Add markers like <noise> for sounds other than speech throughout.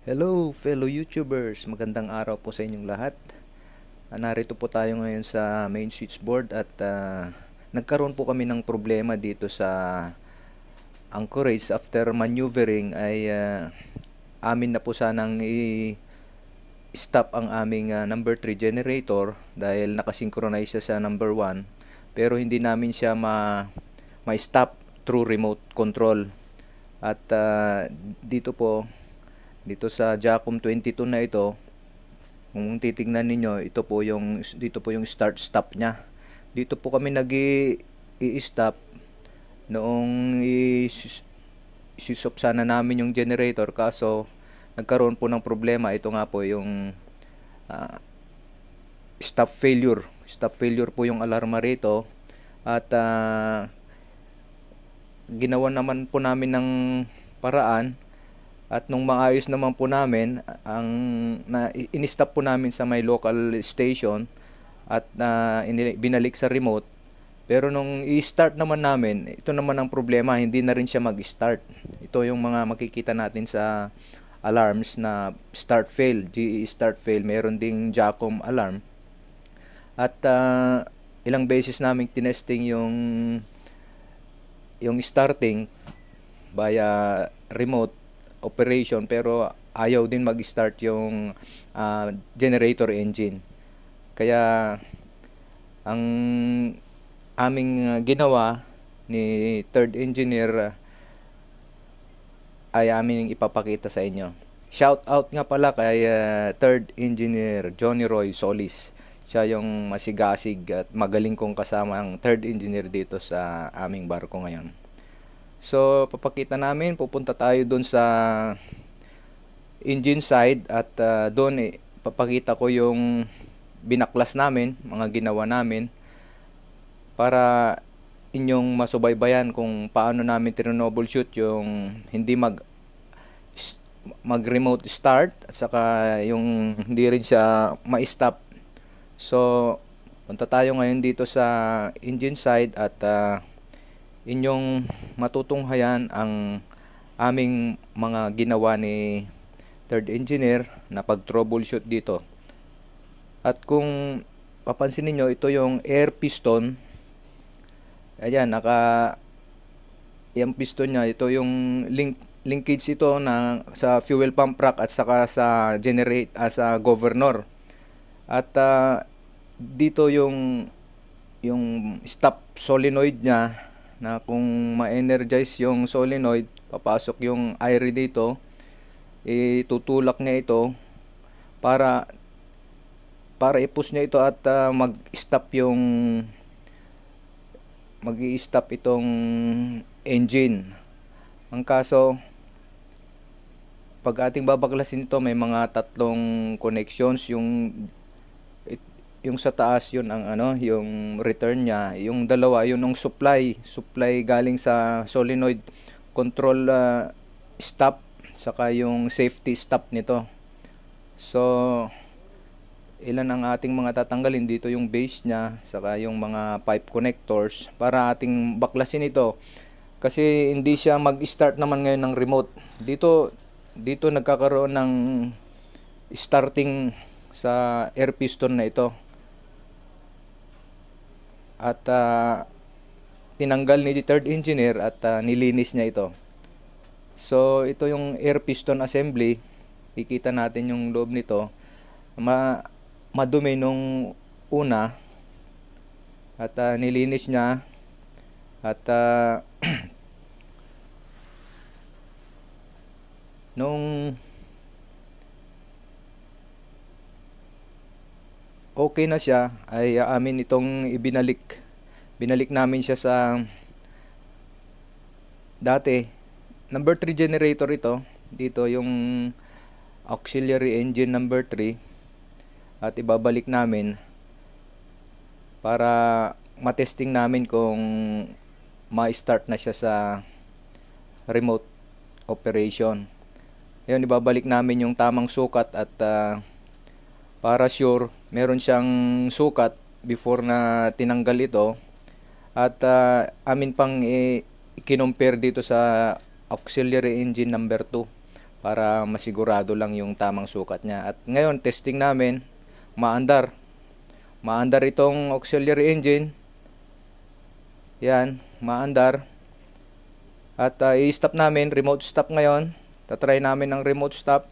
Hello fellow YouTubers! Magandang araw po sa inyong lahat. Ah, narito po tayo ngayon sa main switchboard at uh, nagkaroon po kami ng problema dito sa anchorage after maneuvering ay uh, amin na po sanang i-stop ang aming uh, number 3 generator dahil nakasynchronize siya sa number 1 pero hindi namin siya ma ma-stop through remote control at uh, dito po dito sa Jacom 22 na ito kung titingnan ninyo ito po yung dito po yung start stop niya dito po kami nag i-stop noong i-stop sana namin yung generator kaso nagkaroon po ng problema ito nga po yung uh, stop failure stop failure po yung alarma rito at uh, ginawa naman po namin ng paraan at nung maayos naman po namin, ang na, in-stop po namin sa may local station at na uh, binalik sa remote. Pero nung i-start naman namin, ito naman ang problema, hindi na rin siya mag-start. Ito yung mga makikita natin sa alarms na start fail, GE start fail, meron ding Jacom alarm. At uh, ilang beses namin tinesting yung yung starting via remote operation pero ayaw din mag-start yung uh, generator engine. Kaya ang aming ah, ginawa ni third engineer uh, ay aming ipapakita sa inyo. Shout out nga pala kay uh, third engineer Johnny Roy Solis. Siya yung masigasig at magaling kong kasama ang third engineer dito sa aming barko ngayon. So, papakita namin, pupunta tayo doon sa engine side at uh, ah, doon eh, papakita ko yung binaklas namin, mga ginawa namin para inyong masubaybayan kung paano namin tinonobol-shoot yung hindi mag mag remote start at saka yung hindi rin siya ma-stop. So, punta tayo ngayon dito sa engine side at uh, inyong matutunghayan ang aming mga ginawa ni third engineer na pag-troubleshoot dito. At kung papansin niyo ito yung air piston. Ayan, naka yung piston niya, ito yung link linkage ito na sa fuel pump rack at saka sa generate as ah, a governor. At uh, dito yung yung stop solenoid niya na kung ma-energize yung solenoid, papasok yung air dito, itutulak niya ito para para i-push niya ito at uh, mag-stop yung mag-i-stop itong engine. Ang kaso pag ating babaklasin ito may mga tatlong connections yung yung sa taas yun ang ano yung return niya yung dalawa yun ng supply supply galing sa solenoid control uh, stop saka yung safety stop nito so ilan ang ating mga tatanggalin dito yung base niya saka yung mga pipe connectors para ating baklasin ito kasi hindi siya mag-start naman ngayon ng remote dito dito nagkakaroon ng starting sa air piston na ito at uh, tinanggal ni third engineer at uh, nilinis niya ito. So ito yung air piston assembly. Kikita natin yung loob nito. Ma madumi nung una at uh, nilinis niya at uh, <clears throat> nung okay na siya, ay aamin itong ibinalik. Binalik namin siya sa dati. Number 3 generator ito. Dito yung auxiliary engine number 3. At ibabalik namin para matesting namin kung ma-start na siya sa remote operation. Ayun, ibabalik namin yung tamang sukat at uh, para sure meron siyang sukat before na tinanggal ito at uh, amin pang i- kinompare dito sa auxiliary engine number 2 para masigurado lang yung tamang sukat niya at ngayon testing namin maandar maandar itong auxiliary engine yan maandar at uh, i-stop namin remote stop ngayon tatry namin ng remote stop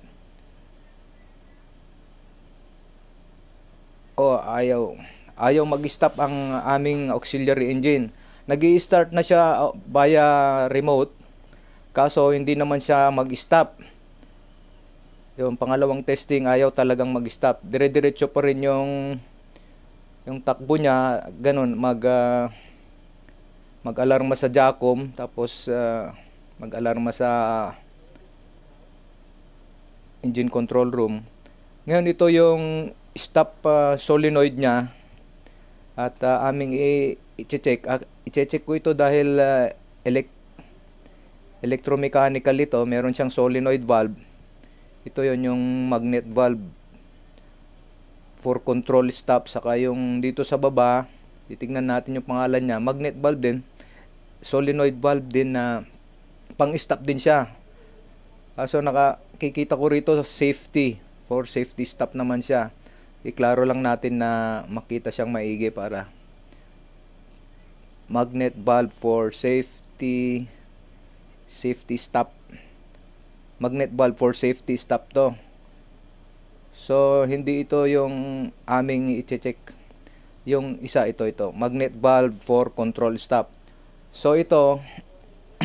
o oh, ayaw ayaw mag-stop ang aming auxiliary engine. nag start na siya oh, via remote, kaso hindi naman siya mag-stop. Yung pangalawang testing, ayaw talagang mag-stop. Dire-diretso pa rin yung, yung takbo niya, ganun, mag, uh, mag-alarma sa Jacom, tapos uh, mag-alarma sa engine control room. Ngayon ito yung stop uh, solenoid niya at uh, aming i-check ah, i-check ko ito dahil uh, elect electromechanical ito meron siyang solenoid valve ito yon yung magnet valve for control stop saka yung dito sa baba titignan natin yung pangalan niya magnet valve din solenoid valve din na uh, pang stop din siya uh, so nakakikita ko rito safety for safety stop naman siya iklaro lang natin na makita siyang maigi para magnet valve for safety safety stop magnet valve for safety stop to so hindi ito yung aming i-check yung isa ito ito magnet valve for control stop so ito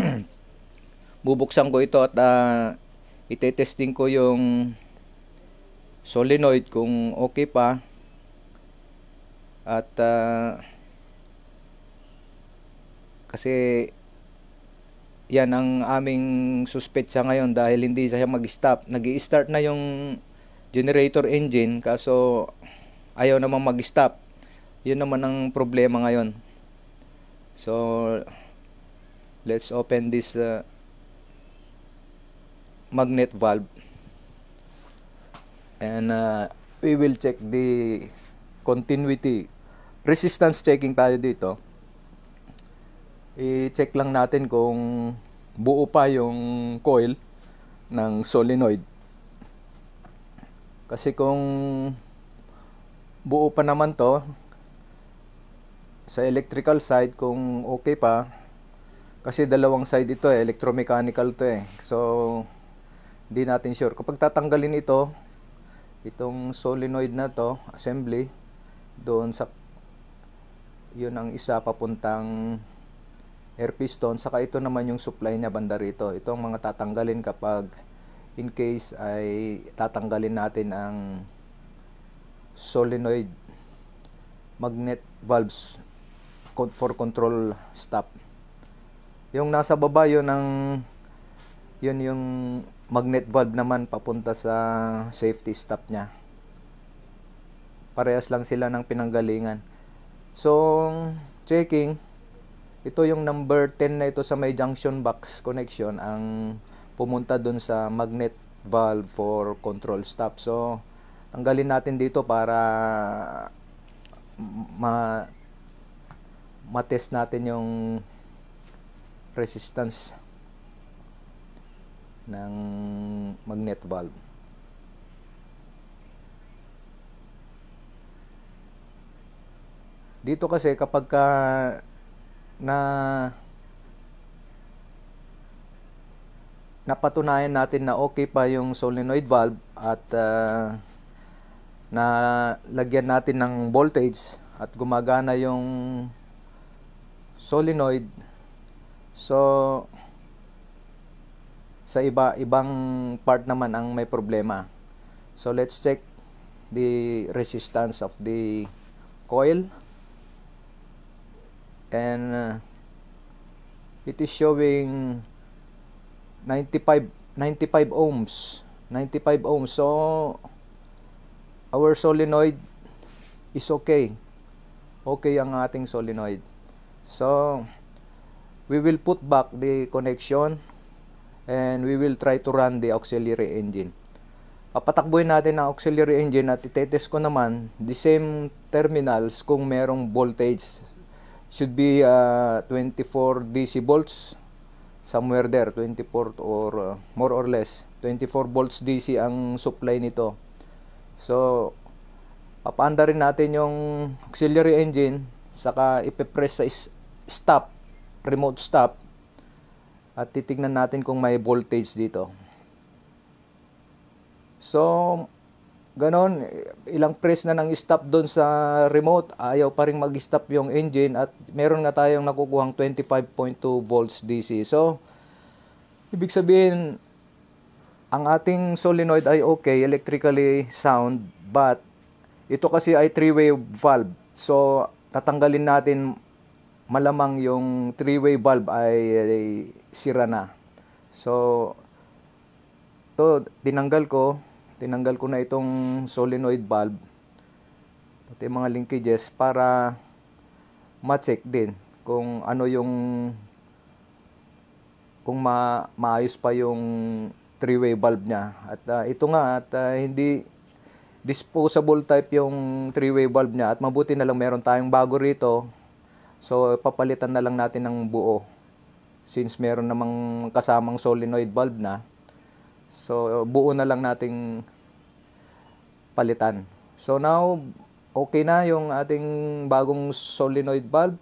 <clears throat> bubuksan ko ito at uh, ite-testing ko yung solenoid kung okay pa at uh, kasi yan ang aming suspetsa ngayon dahil hindi siya mag-stop. nag start na yung generator engine kaso ayaw namang mag-stop. Yun naman ang problema ngayon. So, let's open this uh, magnet valve and uh, we will check the continuity resistance checking tayo dito i-check lang natin kung buo pa yung coil ng solenoid kasi kung buo pa naman to sa electrical side kung okay pa kasi dalawang side ito eh electromechanical to eh so hindi natin sure kapag tatanggalin ito itong solenoid na to assembly doon sa yun ang isa papuntang air piston saka ito naman yung supply niya banda rito ito ang mga tatanggalin kapag in case ay tatanggalin natin ang solenoid magnet valves for control stop yung nasa baba yun ang yun yung magnet valve naman papunta sa safety stop niya. Parehas lang sila ng pinanggalingan. So, checking, ito yung number 10 na ito sa may junction box connection ang pumunta dun sa magnet valve for control stop. So, tanggalin natin dito para ma matest natin yung resistance ng magnet valve. Dito kasi kapag ka na napatunayan natin na okay pa yung solenoid valve at uh, ah, na lagyan natin ng voltage at gumagana yung solenoid so sa iba ibang part naman ang may problema. So let's check the resistance of the coil and uh, it is showing 95 95 ohms 95 ohms so our solenoid is okay okay ang ating solenoid so we will put back the connection and we will try to run the auxiliary engine. Papatakbuhin natin ang auxiliary engine at itetest ko naman the same terminals kung merong voltage. Should be uh, 24 DC volts, somewhere there, 24 or uh, more or less. 24 volts DC ang supply nito. So, papaanda rin natin yung auxiliary engine, saka ipipress sa stop, remote stop, at titignan natin kung may voltage dito. So, ganon, ilang press na nang stop doon sa remote, ayaw pa rin mag-stop yung engine at meron nga tayong nakukuhang 25.2 volts DC. So, ibig sabihin, ang ating solenoid ay okay, electrically sound, but ito kasi ay three-way valve. So, tatanggalin natin malamang yung three-way valve ay, ay sira na. So, to tinanggal ko, tinanggal ko na itong solenoid valve. Pati mga linkages para ma-check din kung ano yung kung ma maayos pa yung three-way valve niya. At uh, ito nga at uh, hindi disposable type yung three-way valve niya at mabuti na lang meron tayong bago rito. So papalitan na lang natin ng buo since meron namang kasamang solenoid valve na, so buo na lang nating palitan. So now, okay na yung ating bagong solenoid valve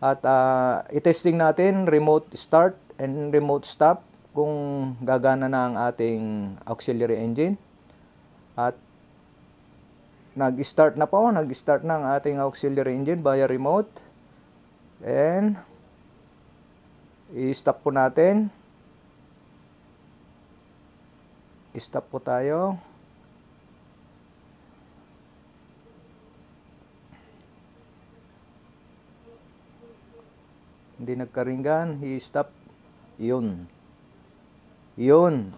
at uh, itesting natin remote start and remote stop kung gagana na ang ating auxiliary engine at nag-start na po, nag-start na ang ating auxiliary engine via remote and I-stop po natin. I-stop po tayo. Hindi nagkaringgan. I-stop. Yun. Yun.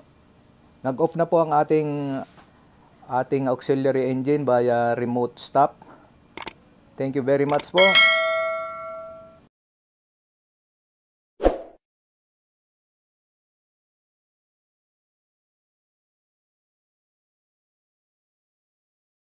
Nag-off na po ang ating ating auxiliary engine via remote stop. Thank you very much po.